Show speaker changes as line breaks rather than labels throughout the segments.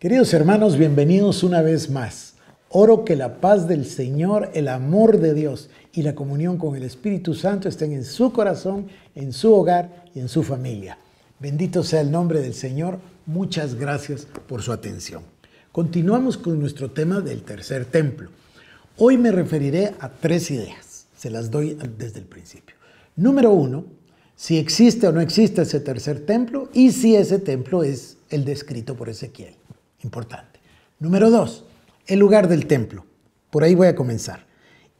Queridos hermanos, bienvenidos una vez más. Oro que la paz del Señor, el amor de Dios y la comunión con el Espíritu Santo estén en su corazón, en su hogar y en su familia. Bendito sea el nombre del Señor. Muchas gracias por su atención. Continuamos con nuestro tema del tercer templo. Hoy me referiré a tres ideas. Se las doy desde el principio. Número uno, si existe o no existe ese tercer templo y si ese templo es el descrito por Ezequiel. Importante. Número dos, el lugar del templo. Por ahí voy a comenzar.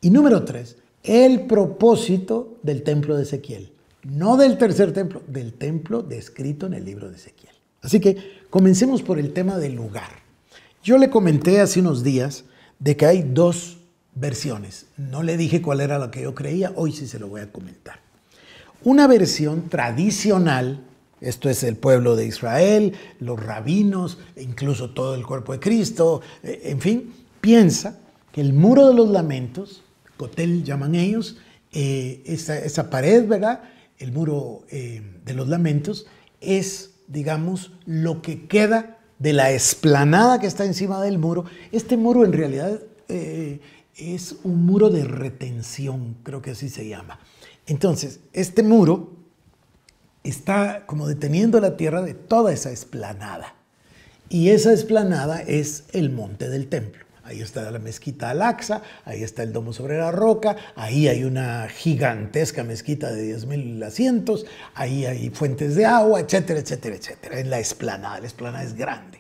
Y número tres, el propósito del templo de Ezequiel. No del tercer templo, del templo descrito en el libro de Ezequiel. Así que comencemos por el tema del lugar. Yo le comenté hace unos días de que hay dos versiones. No le dije cuál era lo que yo creía, hoy sí se lo voy a comentar. Una versión tradicional esto es el pueblo de Israel, los rabinos, incluso todo el cuerpo de Cristo, eh, en fin, piensa que el muro de los lamentos, Cotel llaman ellos, eh, esa, pared, ¿verdad? El muro eh, de los lamentos es, digamos, lo que queda de la esplanada que está encima del muro. Este muro en realidad es un muro de retención, creo que así se llama. Entonces, este muro está como deteniendo la tierra de toda esa esplanada. Y esa esplanada es el monte del templo. Ahí está la mezquita Al-Aqsa, ahí está el domo sobre la roca, ahí hay una gigantesca mezquita de 10.000 asientos, ahí hay fuentes de agua, etcétera, etcétera, etcétera. Es la esplanada, la esplanada es grande.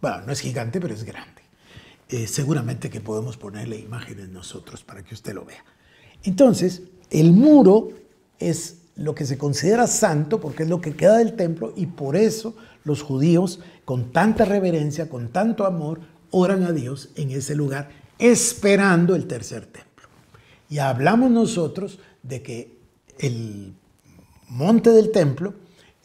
Bueno, no es gigante, pero es grande. Eh, seguramente que podemos ponerle imágenes nosotros para que usted lo vea. Entonces, el muro es lo que se considera santo, porque es lo que queda del templo, y por eso los judíos, con tanta reverencia, con tanto amor, oran a Dios en ese lugar, esperando el tercer templo. Y hablamos nosotros de que el monte del templo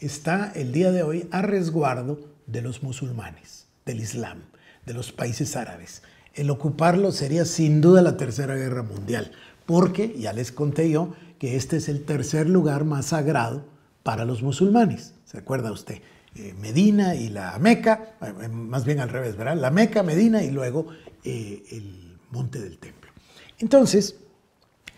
está el día de hoy a resguardo de los musulmanes, del Islam, de los países árabes. El ocuparlo sería sin duda la Tercera Guerra Mundial, porque, ya les conté yo, que este es el tercer lugar más sagrado para los musulmanes. ¿Se acuerda usted? Eh, Medina y la Meca, eh, eh, más bien al revés, ¿verdad? La Meca, Medina y luego el monte del templo. Entonces,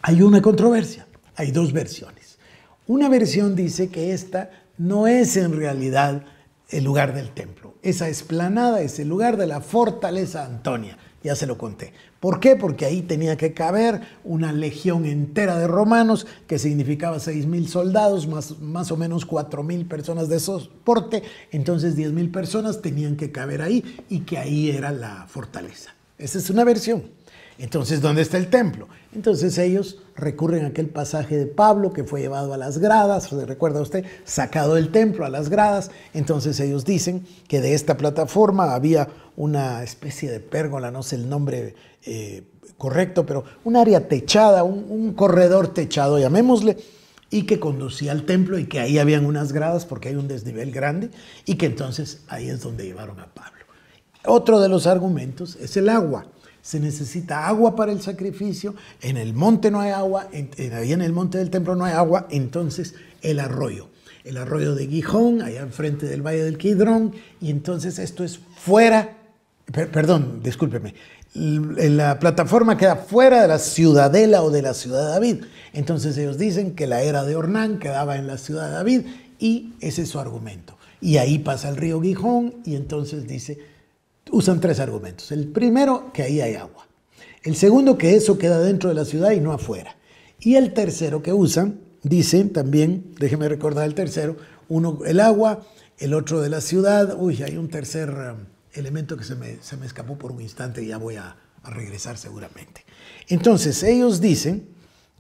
hay una controversia, hay dos versiones. Una versión dice que esta no es en realidad el lugar del templo. Esa esplanada es el lugar de la fortaleza Antonia. Ya se lo conté. ¿Por qué? Porque ahí tenía que caber una legión entera de romanos, que significaba 6.000 soldados, más, más o menos mil personas de soporte. Entonces 10.000 personas tenían que caber ahí y que ahí era la fortaleza. Esa es una versión. Entonces, ¿dónde está el templo? Entonces ellos recurren a aquel pasaje de Pablo que fue llevado a las gradas, se recuerda usted, sacado del templo a las gradas. Entonces ellos dicen que de esta plataforma había una especie de pérgola, no sé el nombre eh, correcto, pero un área techada, un, un corredor techado, llamémosle, y que conducía al templo y que ahí habían unas gradas porque hay un desnivel grande y que entonces ahí es donde llevaron a Pablo. Otro de los argumentos es el agua se necesita agua para el sacrificio, en el monte no hay agua, en, en el monte del templo no hay agua, entonces el arroyo, el arroyo de Gijón, allá enfrente del valle del Quidrón, y entonces esto es fuera, perdón, discúlpeme, la plataforma queda fuera de la ciudadela o de la ciudad de David. Entonces ellos dicen que la era de Ornán quedaba en la ciudad de David y ese es su argumento. Y ahí pasa el río Gijón y entonces dice usan tres argumentos. El primero, que ahí hay agua. El segundo, que eso queda dentro de la ciudad y no afuera. Y el tercero que usan, dicen también, déjeme recordar el tercero, uno el agua, el otro de la ciudad, uy, hay un tercer um, elemento que se me, escapó por un instante y ya voy a, a regresar seguramente. Entonces, ellos dicen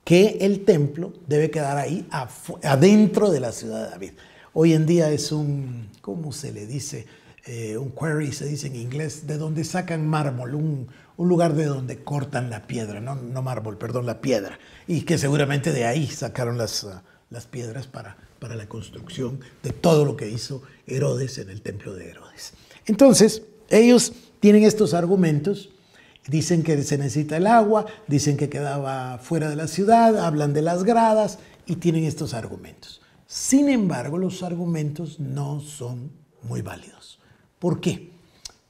que el templo debe quedar ahí adentro de la ciudad de David. Hoy en día es un, ¿cómo se le dice? Eh, un quarry se dice en inglés, de donde sacan mármol, un, lugar de donde cortan la piedra, no, mármol, perdón, la piedra, y que seguramente de ahí sacaron ah, las, piedras para, para la construcción de todo lo que hizo Herodes en el templo de Herodes. Entonces, ellos tienen estos argumentos, dicen que se necesita el agua, dicen que quedaba fuera de la ciudad, hablan de las gradas y tienen estos argumentos. Sin embargo, los argumentos no son muy válidos. ¿Por qué?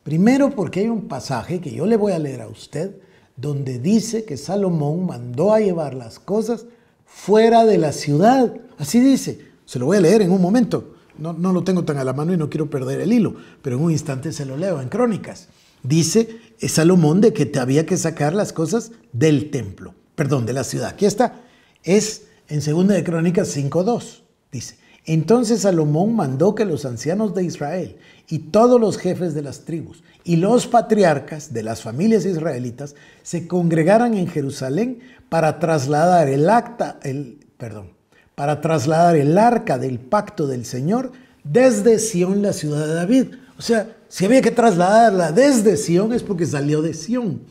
Primero porque hay un pasaje que yo le voy a leer a usted donde dice que Salomón mandó a llevar las cosas fuera de la ciudad. Así dice. Se lo voy a leer en un momento. No, lo tengo tan a la mano y no quiero perder el hilo, pero en un instante se lo leo en Crónicas. Dice Salomón de que te había que sacar las cosas del templo, perdón, de la ciudad. Aquí está. Es en 2 de Crónicas 5.2. Dice, entonces Salomón mandó que los ancianos de Israel y todos los jefes de las tribus y los patriarcas de las familias israelitas se congregaran en Jerusalén para trasladar el acta, el, perdón, para trasladar el arca del pacto del Señor desde Sión, la ciudad de David. O sea, si había que trasladarla desde Sión es porque salió de Sión.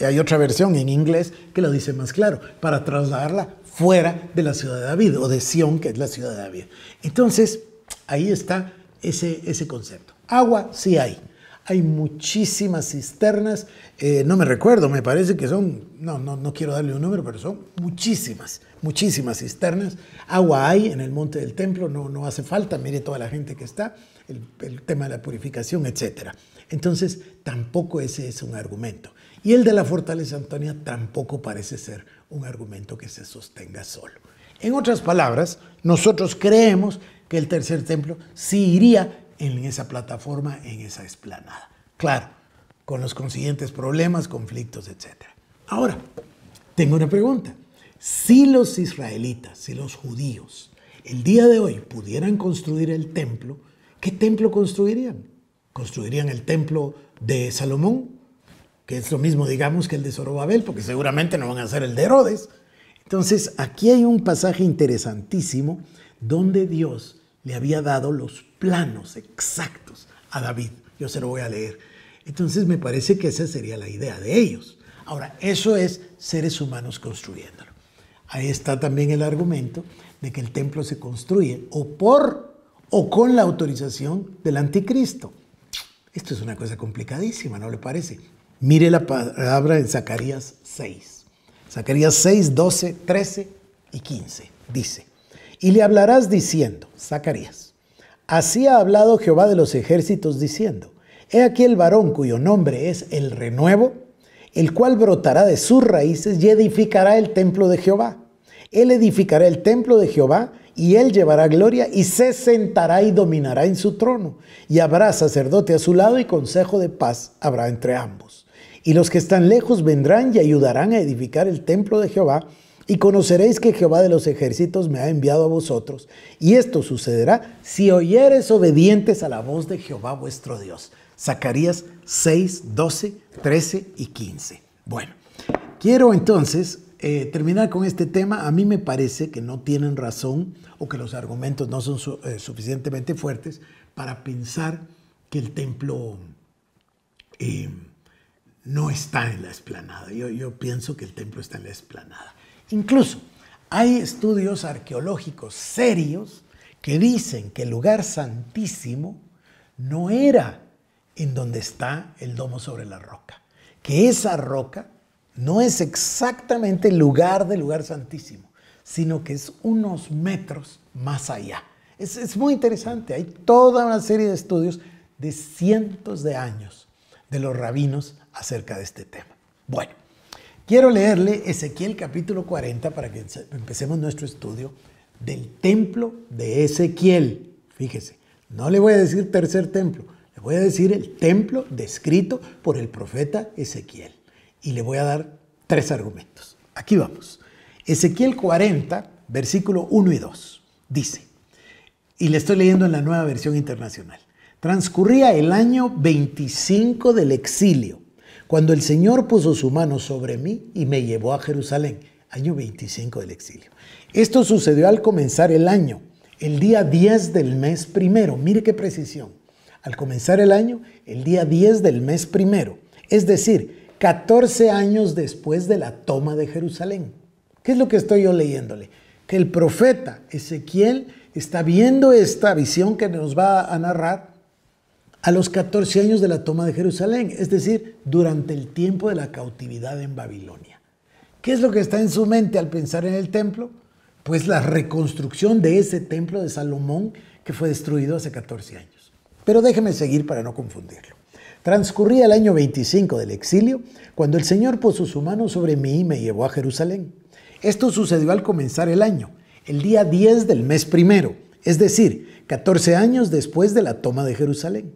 hay otra versión en inglés que lo dice más claro, para trasladarla fuera de la ciudad de David o de Sión, que es la ciudad de David. Entonces, ahí está ese, ese concepto. Agua sí hay. Hay muchísimas cisternas, eh, no me recuerdo, me parece que son, no, no, no quiero darle un número, pero son muchísimas, muchísimas cisternas. Agua hay en el monte del templo, no, no hace falta, mire toda la gente que está, el, el tema de la purificación, etc. Entonces, tampoco ese es un argumento. Y el de la fortaleza Antonia tampoco parece ser un argumento que se sostenga solo. En otras palabras, nosotros creemos que el tercer templo sí iría en esa plataforma, en esa esplanada. Claro, con los consiguientes problemas, conflictos, etc. Ahora, tengo una pregunta. Si los israelitas, si los judíos, el día de hoy pudieran construir el templo, ¿qué templo construirían? ¿Construirían el templo de Salomón? que es lo mismo, digamos, que el de Zorobabel, porque seguramente no van a ser el de Herodes. Entonces, aquí hay un pasaje interesantísimo donde Dios le había dado los planos exactos a David. Yo se lo voy a leer. Entonces, me parece que esa sería la idea de ellos. Ahora, eso es seres humanos construyéndolo. Ahí está también el argumento de que el templo se construye o por o con la autorización del anticristo. Esto es una cosa complicadísima, ¿no le parece? Mire la palabra en Zacarías 6. Zacarías 6, 12, 13 y 15. Dice, y le hablarás diciendo, Zacarías, así ha hablado Jehová de los ejércitos diciendo, he aquí el varón cuyo nombre es el renuevo, el cual brotará de sus raíces y edificará el templo de Jehová. Él edificará el templo de Jehová y él llevará gloria y se sentará y dominará en su trono. Y habrá sacerdote a su lado y consejo de paz habrá entre ambos y los que están lejos vendrán y ayudarán a edificar el templo de Jehová, y conoceréis que Jehová de los ejércitos me ha enviado a vosotros. Y esto sucederá si oyeres obedientes a la voz de Jehová vuestro Dios. Zacarías 6, 12, 13 y 15. Bueno, quiero entonces eh, terminar con este tema. A mí me parece que no tienen razón o que los argumentos no son eh, suficientemente fuertes para pensar que el templo... Eh, no está en la esplanada. Yo, pienso que el templo está en la esplanada. Incluso hay estudios arqueológicos serios que dicen que el lugar santísimo no era en donde está el domo sobre la roca, que esa roca no es exactamente el lugar del lugar santísimo, sino que es unos metros más allá. es, muy interesante, hay toda una serie de estudios de cientos de años de los rabinos acerca de este tema. Bueno, quiero leerle Ezequiel capítulo 40 para que empecemos nuestro estudio del templo de Ezequiel. Fíjese, no le voy a decir tercer templo, le voy a decir el templo descrito por el profeta Ezequiel. Y le voy a dar tres argumentos. Aquí vamos. Ezequiel 40, versículo 1 y 2. Dice, y le estoy leyendo en la nueva versión internacional, transcurría el año 25 del exilio cuando el Señor puso su mano sobre mí y me llevó a Jerusalén, año 25 del exilio. Esto sucedió al comenzar el año, el día 10 del mes primero, mire qué precisión, al comenzar el año, el día 10 del mes primero, es decir, 14 años después de la toma de Jerusalén. ¿Qué es lo que estoy yo leyéndole? Que el profeta Ezequiel está viendo esta visión que nos va a narrar a los 14 años de la toma de Jerusalén, es decir, durante el tiempo de la cautividad en Babilonia. ¿Qué es lo que está en su mente al pensar en el templo? Pues la reconstrucción de ese templo de Salomón que fue destruido hace 14 años. Pero déjeme seguir para no confundirlo. Transcurría el año 25 del exilio cuando el Señor puso su mano sobre mí y me llevó a Jerusalén. Esto sucedió al comenzar el año, el día 10 del mes primero, es decir, 14 años después de la toma de Jerusalén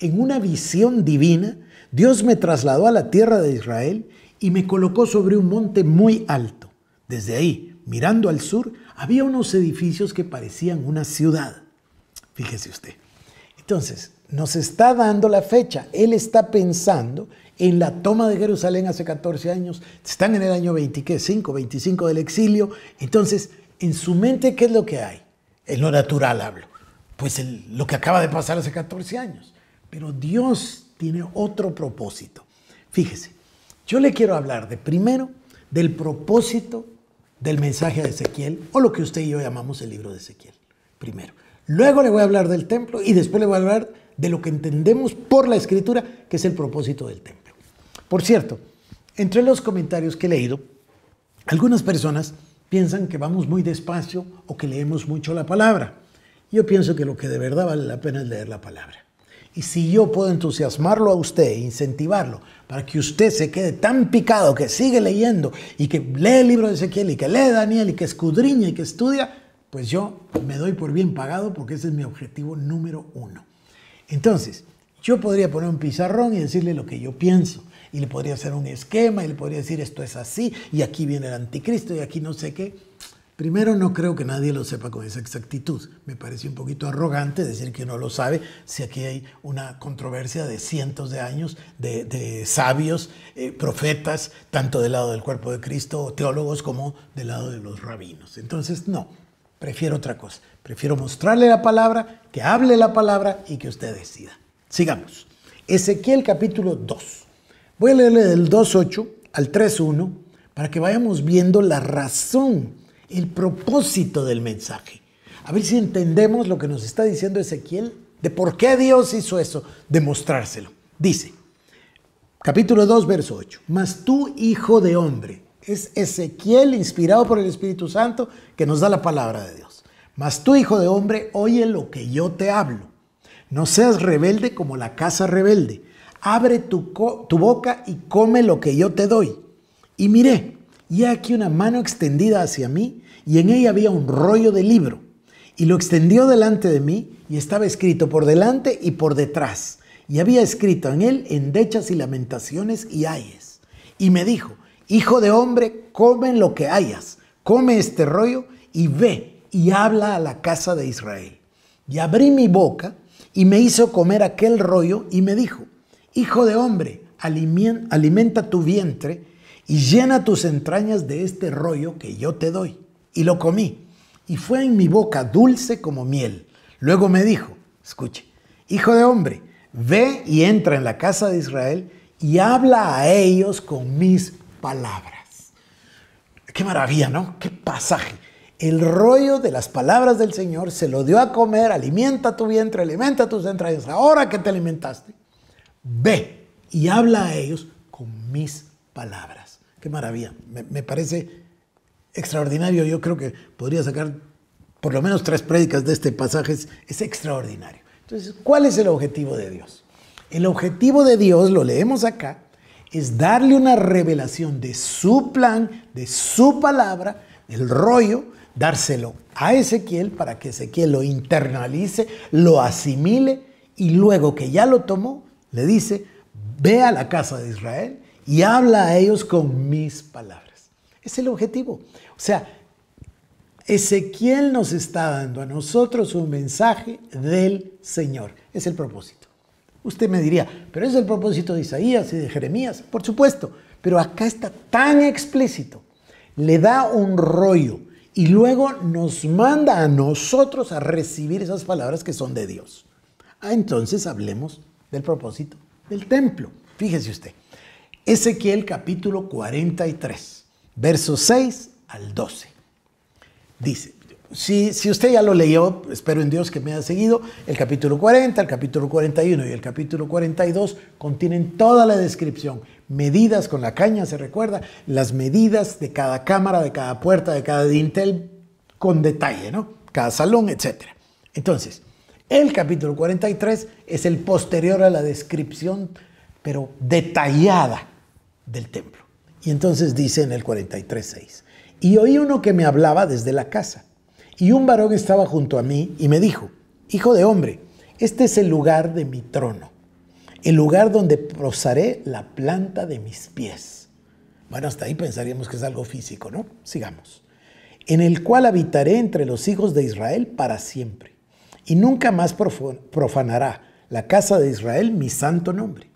en una visión divina, Dios me trasladó a la tierra de Israel y me colocó sobre un monte muy alto. Desde ahí, mirando al sur, había unos edificios que parecían una ciudad. Fíjese usted. Entonces, nos está dando la fecha. Él está pensando en la toma de Jerusalén hace 14 años. Están en el año 25, 25 del exilio. Entonces, en su mente, ¿qué es lo que hay? En lo natural hablo. Pues lo que acaba de pasar hace 14 años. Pero Dios tiene otro propósito. Fíjese, yo le quiero hablar de primero del propósito del mensaje de Ezequiel, o lo que usted y yo llamamos el libro de Ezequiel, primero. Luego le voy a hablar del templo y después le voy a hablar de lo que entendemos por la escritura, que es el propósito del templo. Por cierto, entre los comentarios que he leído, algunas personas piensan que vamos muy despacio o que leemos mucho la palabra. Yo pienso que lo que de verdad vale la pena es leer la palabra. Y si yo puedo entusiasmarlo a usted, e incentivarlo, para que usted se quede tan picado que sigue leyendo y que lee el libro de Ezequiel y que lee Daniel y que escudriña y que estudia, pues yo me doy por bien pagado porque ese es mi objetivo número uno. Entonces, yo podría poner un pizarrón y decirle lo que yo pienso. Y le podría hacer un esquema y le podría decir esto es así y aquí viene el anticristo y aquí no sé qué. Primero, no creo que nadie lo sepa con esa exactitud. Me parece un poquito arrogante decir que no lo sabe si aquí hay una controversia de cientos de años de, sabios, eh, profetas, tanto del lado del cuerpo de Cristo, teólogos, como del lado de los rabinos. Entonces, no, prefiero otra cosa. Prefiero mostrarle la palabra, que hable la palabra y que usted decida. Sigamos. Ezequiel capítulo 2. Voy a leerle del 2.8 al 3.1 para que vayamos viendo la razón el propósito del mensaje. A ver si entendemos lo que nos está diciendo Ezequiel de por qué Dios hizo eso, demostrárselo. Dice, capítulo 2, verso 8, mas tú, hijo de hombre, es Ezequiel inspirado por el Espíritu Santo que nos da la palabra de Dios. Mas tú, hijo de hombre, oye lo que yo te hablo. No seas rebelde como la casa rebelde. Abre tu, tu boca y come lo que yo te doy. Y miré, y aquí una mano extendida hacia mí, y en ella había un rollo de libro, y lo extendió delante de mí, y estaba escrito por delante y por detrás, y había escrito en él endechas y lamentaciones y ayes. Y me dijo, Hijo de hombre, come lo que hayas, come este rollo y ve y habla a la casa de Israel. Y abrí mi boca y me hizo comer aquel rollo y me dijo, Hijo de hombre, alimenta tu vientre y llena tus entrañas de este rollo que yo te doy. Y lo comí, y fue en mi boca dulce como miel. Luego me dijo, escuche, hijo de hombre, ve y entra en la casa de Israel y habla a ellos con mis palabras. Qué maravilla, ¿no? Qué pasaje. El rollo de las palabras del Señor se lo dio a comer, alimenta tu vientre, alimenta tus entrañas. Ahora que te alimentaste, ve y habla a ellos con mis palabras. Qué maravilla. Me, parece extraordinario. Yo creo que podría sacar por lo menos tres prédicas de este pasaje. Es, extraordinario. Entonces, ¿cuál es el objetivo de Dios? El objetivo de Dios, lo leemos acá, es darle una revelación de su plan, de su palabra, el rollo, dárselo a Ezequiel para que Ezequiel lo internalice, lo asimile y luego que ya lo tomó, le dice, ve a la casa de Israel y habla a ellos con mis palabras. Es el objetivo. O sea, Ezequiel nos está dando a nosotros un mensaje del Señor. Es el propósito. Usted me diría, pero es el propósito de Isaías y de Jeremías. Por supuesto, pero acá está tan explícito. Le da un rollo y luego nos manda a nosotros a recibir esas palabras que son de Dios. Ah, entonces hablemos del propósito del templo. Fíjese usted. Ezequiel capítulo 43, versos 6 al 12. Dice, si, si, usted ya lo leyó, espero en Dios que me haya seguido, el capítulo 40, el capítulo 41 y el capítulo 42 contienen toda la descripción. Medidas con la caña, se recuerda, las medidas de cada cámara, de cada puerta, de cada dintel, con detalle, ¿no? Cada salón, etc. Entonces, el capítulo 43 es el posterior a la descripción, pero detallada del templo. Y entonces dice en el 43.6, y oí uno que me hablaba desde la casa, y un varón estaba junto a mí y me dijo, hijo de hombre, este es el lugar de mi trono, el lugar donde posaré la planta de mis pies. Bueno, hasta ahí pensaríamos que es algo físico, ¿no? Sigamos. En el cual habitaré entre los hijos de Israel para siempre, y nunca más profanará la casa de Israel mi santo nombre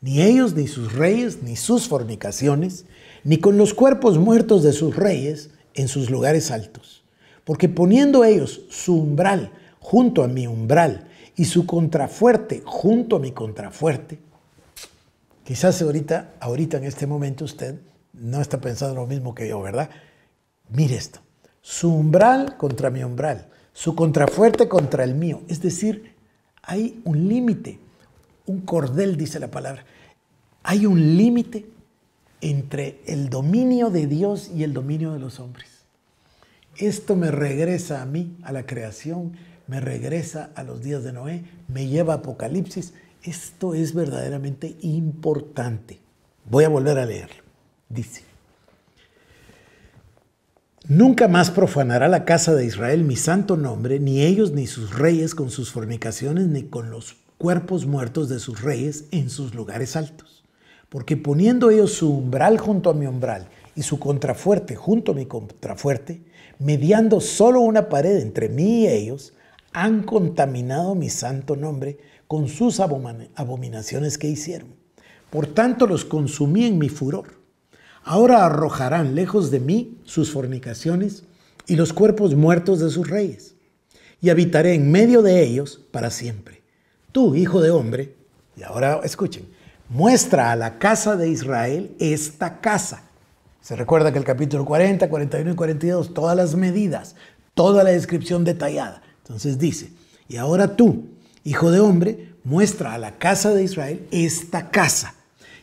ni ellos, ni sus reyes, ni sus fornicaciones, ni con los cuerpos muertos de sus reyes en sus lugares altos. Porque poniendo ellos su umbral junto a mi umbral y su contrafuerte junto a mi contrafuerte, quizás ahorita, ahorita en este momento usted no está pensando lo mismo que yo, ¿verdad? Mire esto, su umbral contra mi umbral, su contrafuerte contra el mío, es decir, hay un límite un cordel, dice la palabra. Hay un límite entre el dominio de Dios y el dominio de los hombres. Esto me regresa a mí, a la creación, me regresa a los días de Noé, me lleva a Apocalipsis. Esto es verdaderamente importante. Voy a volver a leerlo. Dice, nunca más profanará la casa de Israel mi santo nombre, ni ellos ni sus reyes con sus fornicaciones, ni con los cuerpos muertos de sus reyes en sus lugares altos. Porque poniendo ellos su umbral junto a mi umbral y su contrafuerte junto a mi contrafuerte, mediando solo una pared entre mí y ellos, han contaminado mi santo nombre con sus abominaciones que hicieron. Por tanto los consumí en mi furor. Ahora arrojarán lejos de mí sus fornicaciones y los cuerpos muertos de sus reyes, y habitaré en medio de ellos para siempre. Tú, hijo de hombre, y ahora escuchen, muestra a la casa de Israel esta casa. Se recuerda que el capítulo 40, 41 y 42, todas las medidas, toda la descripción detallada. Entonces dice, y ahora tú, hijo de hombre, muestra a la casa de Israel esta casa,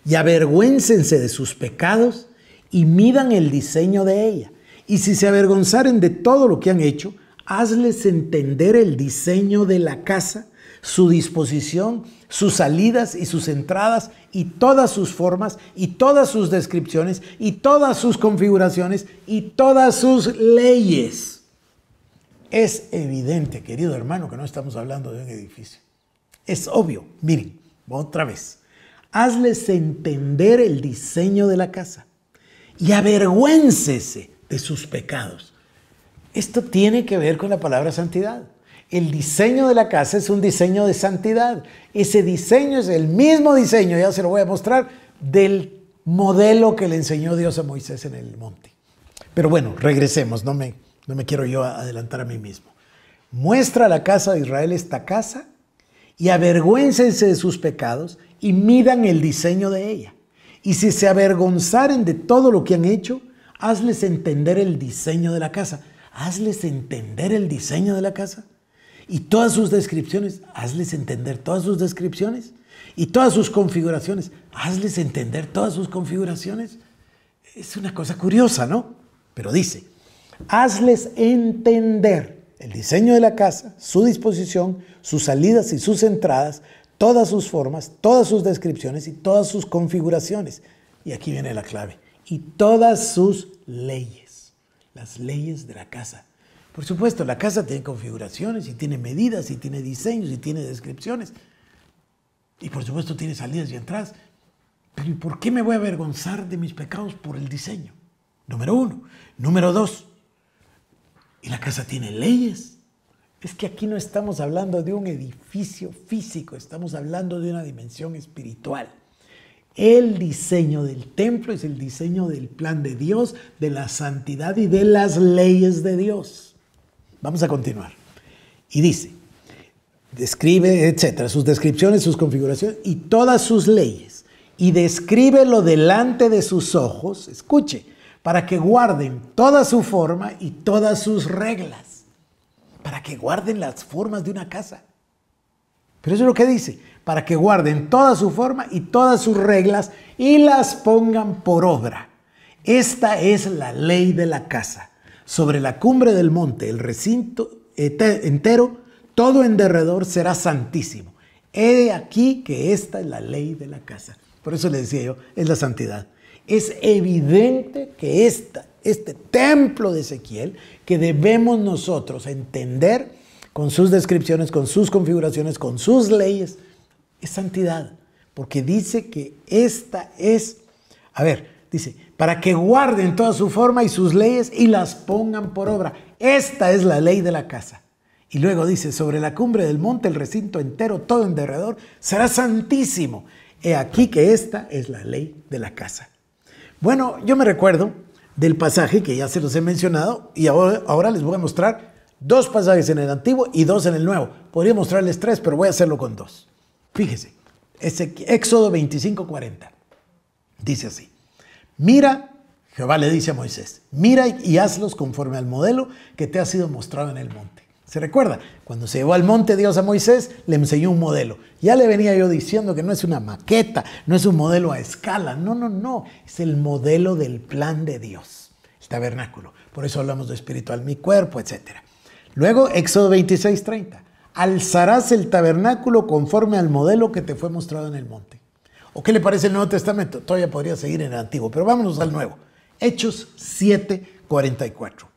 y avergüéncense de sus pecados y midan el diseño de ella. Y si se avergonzaren de todo lo que han hecho, hazles entender el diseño de la casa su disposición, sus salidas y sus entradas y todas sus formas y todas sus descripciones y todas sus configuraciones y todas sus leyes. Es evidente, querido hermano, que no estamos hablando de un edificio. Es obvio. Miren, otra vez. Hazles entender el diseño de la casa y avergüéncese de sus pecados. Esto tiene que ver con la palabra santidad. El diseño de la casa es un diseño de santidad. Ese diseño es el mismo diseño, ya se lo voy a mostrar, del modelo que le enseñó Dios a Moisés en el monte. Pero bueno, regresemos, no me, no me quiero yo adelantar a mí mismo. Muestra a la casa de Israel esta casa y avergüéncense de sus pecados y midan el diseño de ella. Y si se avergonzaren de todo lo que han hecho, hazles entender el diseño de la casa. Hazles entender el diseño de la casa. Y todas sus descripciones, hazles entender todas sus descripciones. Y todas sus configuraciones, hazles entender todas sus configuraciones. Es una cosa curiosa, ¿no? Pero dice, hazles entender el diseño de la casa, su disposición, sus salidas y sus entradas, todas sus formas, todas sus descripciones y todas sus configuraciones. Y aquí viene la clave. Y todas sus leyes, las leyes de la casa por supuesto, la casa tiene configuraciones y tiene medidas y tiene diseños y tiene descripciones. Y por supuesto tiene salidas y entradas. Pero ¿y por qué me voy a avergonzar de mis pecados por el diseño? Número uno. Número dos. Y la casa tiene leyes. Es que aquí no estamos hablando de un edificio físico, estamos hablando de una dimensión espiritual. El diseño del templo es el diseño del plan de Dios, de la santidad y de las leyes de Dios. Vamos a continuar. Y dice, describe, etcétera, sus descripciones, sus configuraciones y todas sus leyes. Y describe lo delante de sus ojos, escuche, para que guarden toda su forma y todas sus reglas. Para que guarden las formas de una casa. Pero eso es lo que dice, para que guarden toda su forma y todas sus reglas y las pongan por obra. Esta es la ley de la casa sobre la cumbre del monte, el recinto entero, todo en derredor será santísimo. He de aquí que esta es la ley de la casa. Por eso le decía yo, es la santidad. Es evidente que esta, este templo de Ezequiel, que debemos nosotros entender con sus descripciones, con sus configuraciones, con sus leyes, es santidad. Porque dice que esta es, a ver, dice, para que guarden toda su forma y sus leyes y las pongan por obra. Esta es la ley de la casa. Y luego dice, sobre la cumbre del monte el recinto entero, todo en derredor, será santísimo. He aquí que esta es la ley de la casa. Bueno, yo me recuerdo del pasaje que ya se los he mencionado y ahora, les voy a mostrar dos pasajes en el antiguo y dos en el nuevo. Podría mostrarles tres, pero voy a hacerlo con dos. Fíjese, ese Éxodo 25:40 dice así. Mira, Jehová le dice a Moisés, mira y hazlos conforme al modelo que te ha sido mostrado en el monte. ¿Se recuerda? Cuando se llevó al monte Dios a Moisés, le enseñó un modelo. Ya le venía yo diciendo que no es una maqueta, no es un modelo a escala, no, no, no, es el modelo del plan de Dios, el tabernáculo. Por eso hablamos de espiritual, mi cuerpo, etc. Luego, Éxodo 26, 30. Alzarás el tabernáculo conforme al modelo que te fue mostrado en el monte. ¿O qué le parece el Nuevo Testamento? Todavía podría seguir en el Antiguo, pero vámonos al Nuevo. Hechos 7, 44.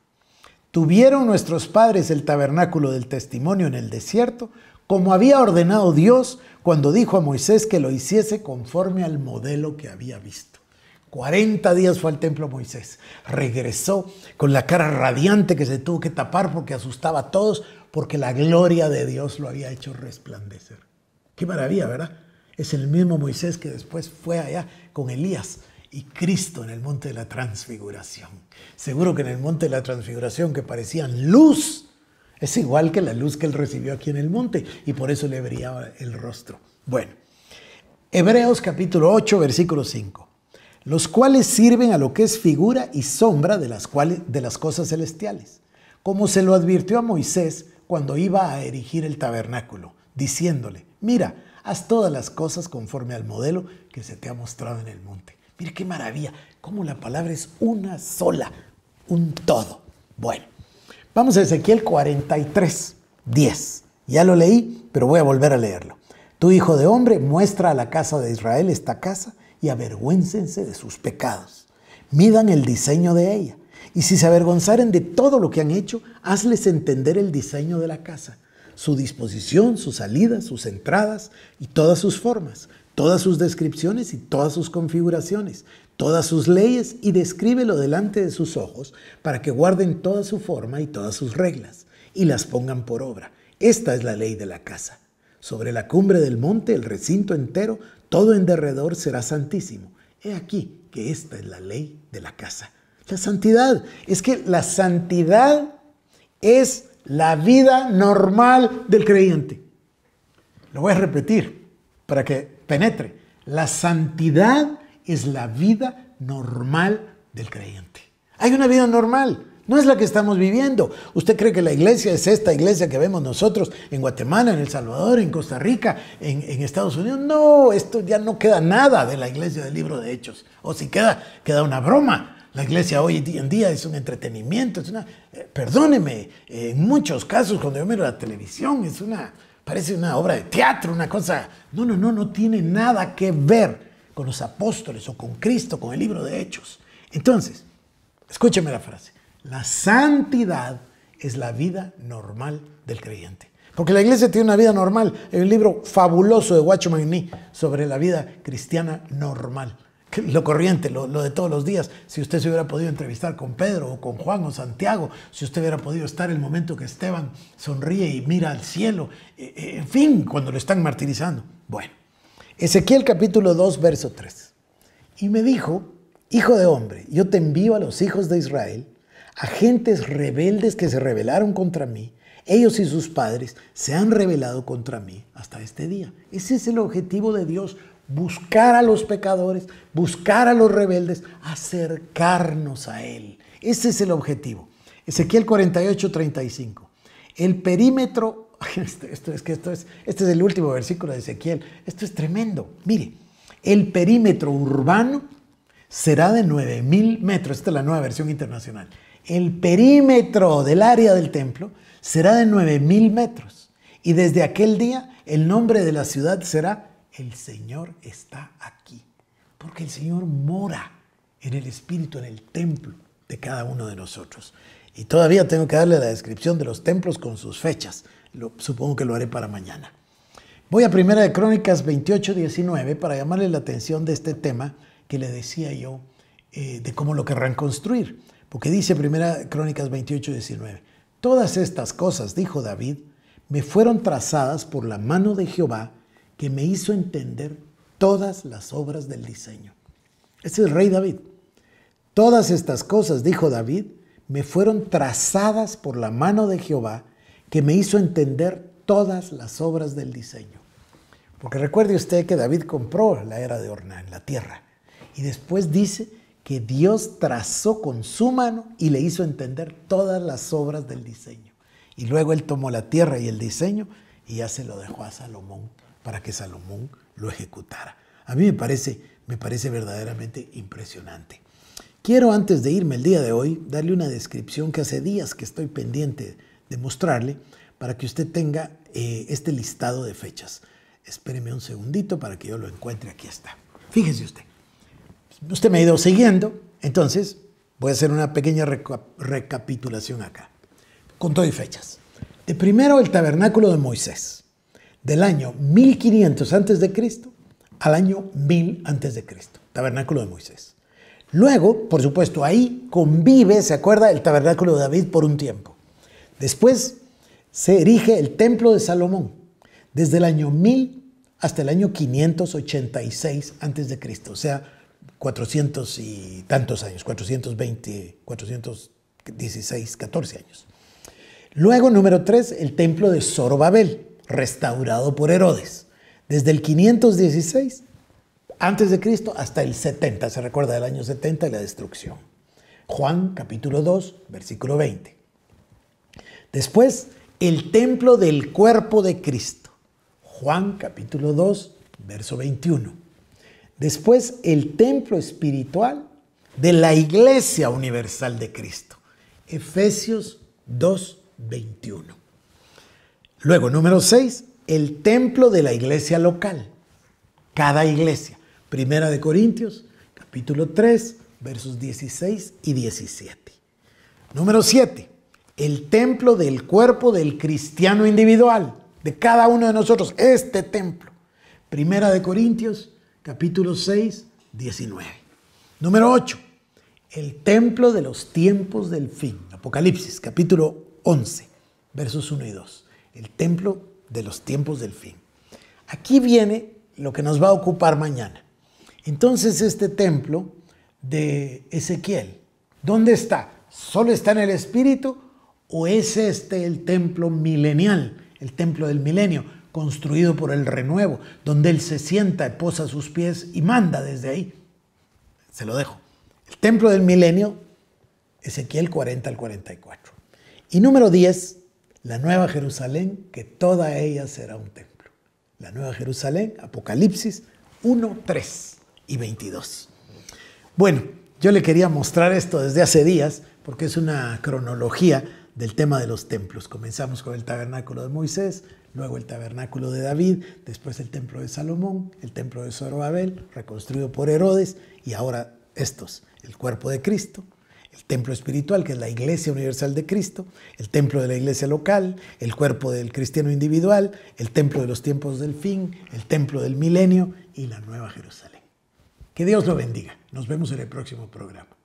Tuvieron nuestros padres el tabernáculo del testimonio en el desierto, como había ordenado Dios cuando dijo a Moisés que lo hiciese conforme al modelo que había visto. 40 días fue al templo Moisés. Regresó con la cara radiante que se tuvo que tapar porque asustaba a todos, porque la gloria de Dios lo había hecho resplandecer. Qué maravilla, ¿verdad? Es el mismo Moisés que después fue allá con Elías y Cristo en el monte de la transfiguración. Seguro que en el monte de la transfiguración que parecían luz, es igual que la luz que él recibió aquí en el monte y por eso le brillaba el rostro. Bueno, Hebreos capítulo 8, versículo 5. Los cuales sirven a lo que es figura y sombra de las, de las cosas celestiales, como se lo advirtió a Moisés cuando iba a erigir el tabernáculo, diciéndole, mira, Haz todas las cosas conforme al modelo que se te ha mostrado en el monte. Mira qué maravilla, cómo la palabra es una sola, un todo. Bueno, vamos a Ezequiel 43, 10. Ya lo leí, pero voy a volver a leerlo. Tu hijo de hombre muestra a la casa de Israel esta casa y avergüéncense de sus pecados. Midan el diseño de ella. Y si se avergonzaren de todo lo que han hecho, hazles entender el diseño de la casa su disposición, sus salidas, sus entradas y todas sus formas, todas sus descripciones y todas sus configuraciones, todas sus leyes y descríbelo delante de sus ojos para que guarden toda su forma y todas sus reglas y las pongan por obra. Esta es la ley de la casa. Sobre la cumbre del monte, el recinto entero, todo en derredor será santísimo. He aquí que esta es la ley de la casa. La santidad. Es que la santidad es la vida normal del creyente. Lo voy a repetir para que penetre. La santidad es la vida normal del creyente. Hay una vida normal, no es la que estamos viviendo. Usted cree que la iglesia es esta iglesia que vemos nosotros en Guatemala, en El Salvador, en Costa Rica, en, en Estados Unidos. No, esto ya no queda nada de la iglesia del libro de Hechos. O si queda, queda una broma. La iglesia hoy en día es un entretenimiento, es una, eh, perdóneme, en muchos casos cuando yo miro la televisión es una, parece una obra de teatro, una cosa, no, no, no, no tiene nada que ver con los apóstoles o con Cristo, con el libro de Hechos. Entonces, escúcheme la frase, la santidad es la vida normal del creyente. Porque la iglesia tiene una vida normal. Hay un libro fabuloso de Watchman Nee sobre la vida cristiana normal lo corriente, lo, de todos los días. Si usted se hubiera podido entrevistar con Pedro o con Juan o Santiago, si usted hubiera podido estar el momento que Esteban sonríe y mira al cielo, eh, eh, en fin, cuando lo están martirizando. Bueno, Ezequiel capítulo 2, verso 3. Y me dijo, hijo de hombre, yo te envío a los hijos de Israel, a gentes rebeldes que se rebelaron contra mí, ellos y sus padres se han rebelado contra mí hasta este día. Ese es el objetivo de Dios buscar a los pecadores, buscar a los rebeldes, acercarnos a Él. Ese es el objetivo. Ezequiel 48, 35. El perímetro, este, esto, es esto es, este es el último versículo de Ezequiel, esto es tremendo. Mire, el perímetro urbano será de 9.000 metros, esta es la nueva versión internacional. El perímetro del área del templo será de 9.000 metros. Y desde aquel día el nombre de la ciudad será el Señor está aquí, porque el Señor mora en el Espíritu, en el templo de cada uno de nosotros. Y todavía tengo que darle la descripción de los templos con sus fechas. supongo que lo haré para mañana. Voy a Primera de Crónicas 28, 19 para llamarle la atención de este tema que le decía yo eh, de cómo lo querrán construir. Porque dice Primera Crónicas 28, 19. Todas estas cosas, dijo David, me fueron trazadas por la mano de Jehová que me hizo entender todas las obras del diseño. Ese es el rey David. Todas estas cosas, dijo David, me fueron trazadas por la mano de Jehová, que me hizo entender todas las obras del diseño. Porque recuerde usted que David compró la era de en la tierra, y después dice que Dios trazó con su mano y le hizo entender todas las obras del diseño. Y luego él tomó la tierra y el diseño y ya se lo dejó a Salomón para que Salomón lo ejecutara. A mí me parece, me parece verdaderamente impresionante. Quiero antes de irme el día de hoy darle una descripción que hace días que estoy pendiente de mostrarle para que usted tenga eh, este listado de fechas. Espéreme un segundito para que yo lo encuentre. Aquí está. Fíjese usted. Usted me ha ido siguiendo, entonces voy a hacer una pequeña recapitulación acá, con todo y fechas. De primero, el tabernáculo de Moisés del año 1500 Cristo al año 1000 a.C., tabernáculo de Moisés. Luego, por supuesto, ahí convive, se acuerda, el tabernáculo de David por un tiempo. Después se erige el templo de Salomón, desde el año 1000 hasta el año 586 a.C., o sea, 400 y tantos años, 420, 416, 14 años. Luego, número 3, el templo de Zorobabel, restaurado por Herodes, desde el 516 antes de Cristo hasta el 70, se recuerda del año 70 y la destrucción. Juan capítulo 2, versículo 20. Después, el templo del cuerpo de Cristo. Juan capítulo 2, verso 21. Después, el templo espiritual de la iglesia universal de Cristo. Efesios 2, 21. Luego, número 6, el templo de la iglesia local. Cada iglesia. Primera de Corintios, capítulo 3, versos 16 y 17. Número 7, el templo del cuerpo del cristiano individual, de cada uno de nosotros, este templo. Primera de Corintios, capítulo 6, 19. Número 8, el templo de los tiempos del fin. Apocalipsis, capítulo 11, versos 1 y 2 el templo de los tiempos del fin. Aquí viene lo que nos va a ocupar mañana. Entonces este templo de Ezequiel, ¿dónde está? ¿Solo está en el espíritu o es este el templo milenial, el templo del milenio, construido por el renuevo, donde él se sienta, posa sus pies y manda desde ahí? Se lo dejo. El templo del milenio, Ezequiel 40 al 44. Y número 10, la nueva Jerusalén, que toda ella será un templo. La nueva Jerusalén, Apocalipsis 1, 3 y 22. Bueno, yo le quería mostrar esto desde hace días, porque es una cronología del tema de los templos. Comenzamos con el tabernáculo de Moisés, luego el tabernáculo de David, después el templo de Salomón, el templo de Zorobabel, reconstruido por Herodes, y ahora estos, el cuerpo de Cristo, el templo espiritual, que es la Iglesia Universal de Cristo, el templo de la Iglesia local, el cuerpo del cristiano individual, el templo de los tiempos del fin, el templo del milenio y la Nueva Jerusalén. Que Dios lo bendiga. Nos vemos en el próximo programa.